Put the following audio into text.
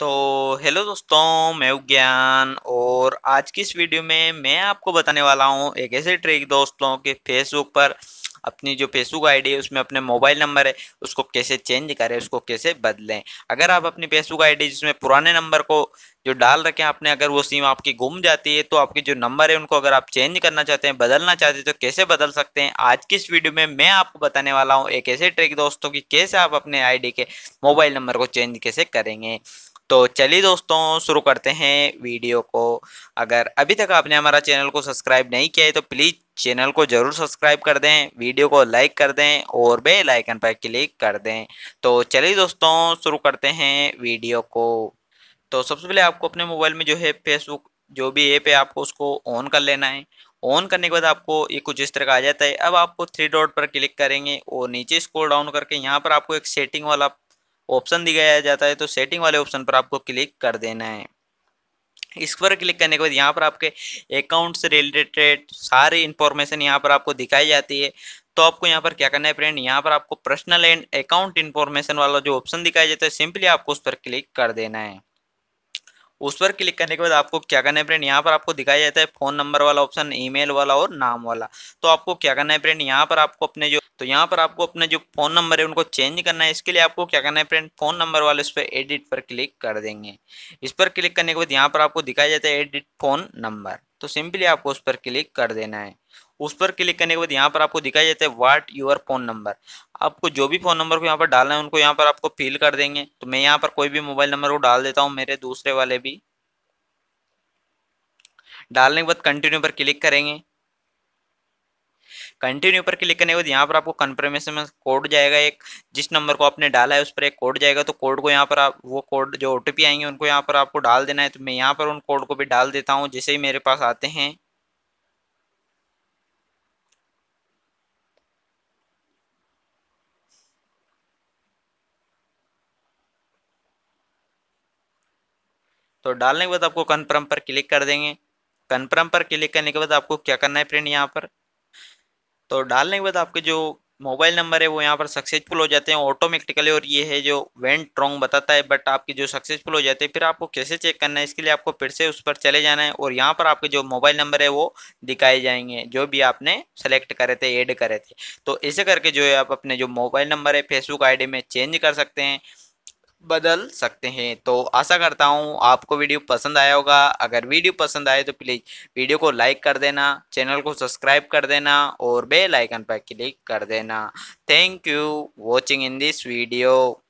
तो हेलो दोस्तों मैं उज्ञान और आज की इस वीडियो में मैं आपको बताने वाला हूँ एक ऐसे ट्रिक दोस्तों कि फेसबुक पर अपनी जो फेसबुक आईडी है उसमें अपने मोबाइल नंबर है उसको कैसे चेंज करें उसको कैसे बदलें अगर आप अपनी फेसबुक आईडी जिसमें पुराने नंबर को जो डाल रखे हैं आपने अगर वो सिम आपकी गुम जाती है तो आपके जो नंबर है उनको अगर आप चेंज करना चाहते हैं बदलना चाहते हैं तो कैसे बदल सकते हैं आज की इस वीडियो में मैं आपको बताने वाला हूँ एक ऐसे ट्रिक दोस्तों की कैसे आप अपने आई के मोबाइल नंबर को चेंज कैसे करेंगे तो चलिए दोस्तों शुरू करते हैं वीडियो को अगर अभी तक आपने हमारा चैनल को सब्सक्राइब नहीं किया है तो प्लीज़ चैनल को जरूर सब्सक्राइब कर दें वीडियो को लाइक कर दें और बेल आइकन पर क्लिक कर दें तो चलिए दोस्तों शुरू करते हैं वीडियो को तो सबसे पहले आपको अपने मोबाइल में जो है फेसबुक जो भी ऐप है आपको उसको ऑन कर लेना है ऑन करने के बाद आपको ये कुछ इस तरह का आ जाता है अब आपको थ्री डॉट पर क्लिक करेंगे और नीचे स्क्रॉल डाउन करके यहाँ पर आपको एक सेटिंग वाला ऑप्शन दिखाया जाता है तो सेटिंग वाले ऑप्शन पर आपको क्लिक कर देना है इस पर क्लिक करने के बाद यहाँ पर आपके अकाउंट से रिलेटेड सारी इंफॉर्मेशन यहाँ पर आपको दिखाई जाती है तो आपको यहाँ पर क्या करना है फ्रेंड यहाँ पर आपको पर्सनल एंड अकाउंट इन्फॉर्मेशन वाला जो ऑप्शन दिखाया जाता है सिंपली आपको उस पर क्लिक कर देना है उस पर क्लिक करने के बाद आपको क्या करना है फ्रेंड यहाँ पर आपको दिखाया जाता है फोन नंबर वाला ऑप्शन ईमेल वाला और नाम वाला तो आपको क्या करना है फ्रेंड यहाँ पर आपको अपने जो तो यहाँ पर आपको अपने जो फोन नंबर है उनको चेंज करना है इसके लिए आपको क्या करना है फ्रेंड फोन नंबर वाले उस पर एडिट पर क्लिक कर देंगे इस पर क्लिक करने के बाद यहाँ पर आपको दिखाया जाता है एडिट फोन नंबर तो सिंपली आपको उस पर क्लिक कर देना है उस पर क्लिक करने के बाद यहाँ पर आपको दिखाई देता है व्हाट योर फोन नंबर आपको जो भी फोन नंबर को यहाँ पर डालना है उनको यहाँ पर आपको फिल कर देंगे तो मैं यहाँ पर कोई भी मोबाइल नंबर को डाल देता हूँ मेरे दूसरे वाले भी डालने के बाद कंटिन्यू पर क्लिक करेंगे कंटिन्यू पर क्लिक करने के बाद यहाँ पर आपको कन्फर्मेशन में कोड जाएगा एक जिस नंबर को आपने डाला है उस पर एक कोड जाएगा तो कोड को यहाँ पर आप वो कोड जो ओ आएंगे उनको यहाँ पर आपको डाल देना है तो मैं यहाँ पर उन कोड को भी डाल देता हूँ जैसे ही मेरे पास आते हैं तो डालने के बाद आपको कन्फर्म पर क्लिक कर देंगे कन्फर्म पर क्लिक करने के बाद आपको क्या करना है फ्रेंड यहाँ पर तो डालने के बाद आपके जो मोबाइल नंबर है वो यहाँ पर सक्सेसफुल हो जाते हैं ऑटोमेटिकली और ये है जो वेंट रॉन्ग बताता है बट आपके जो सक्सेसफुल हो जाते हैं फिर आपको कैसे चेक करना है इसके लिए आपको फिर से उस पर चले जाना है और यहाँ पर आपके जो मोबाइल नंबर है वो दिखाए जाएंगे जो भी आपने सेलेक्ट करे थे ऐड करे थे तो ऐसे करके जो है आप अपने जो मोबाइल नंबर है फेसबुक आई में चेंज कर सकते हैं बदल सकते हैं तो आशा करता हूँ आपको वीडियो पसंद आया होगा अगर वीडियो पसंद आए तो प्लीज़ वीडियो को लाइक कर देना चैनल को सब्सक्राइब कर देना और बेल आइकन पर क्लिक कर देना thank you watching in this video